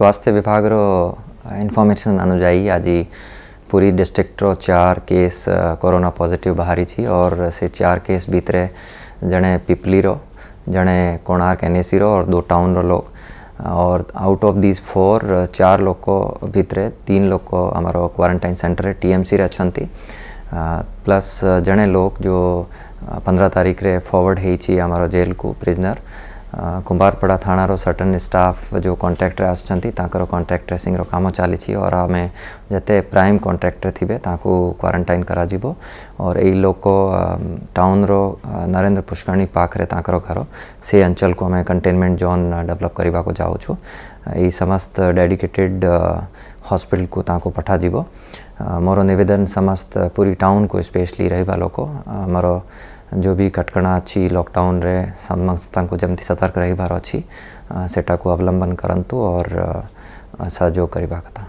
स्वास्थ्य विभाग इनफर्मेसन अनुजाई आज पूरी डिस्ट्रिक्टर चार केस कोरोना पॉजिटिव बाहरी और से चार केस भितर जड़े पिपली जड़े कोणार्क एन एसी और दो टाउन रो लोग और आउट ऑफ दिस फोर चार लोक भितर तीन लोक आम क्वारंटाइन सेन्टर टीएमसी अच्छा प्लस जड़े लोक जो पंद्रह तारीख में फरवर्ड होमर जेल को प्रिजनर कुंभारपड़ा थाना सर्टन स्टाफ जो कंट्राक्टर आसर कंट्राक्ट ट्रेसींग काम चली और आम जिते प्राइम कंट्राक्टर थे क्वारंटाइन कर लोक टाउन रो नरेंद्र पुष्कणी पाखे घर से अंचल को आम कंटेनमेंट जोन डेवलप करने को जाऊ समस्त डेडिकेटेड हस्पिटल को ताको पठा जीवो मोर नवेदन समस्त पूरी टाउन को स्पेशली रही लोक मोर जो भी कटका अच्छी लकडाउन समस्त जमी सतर्क रही सेटा को अवलंबन करूँ और सहयोग करवा कथा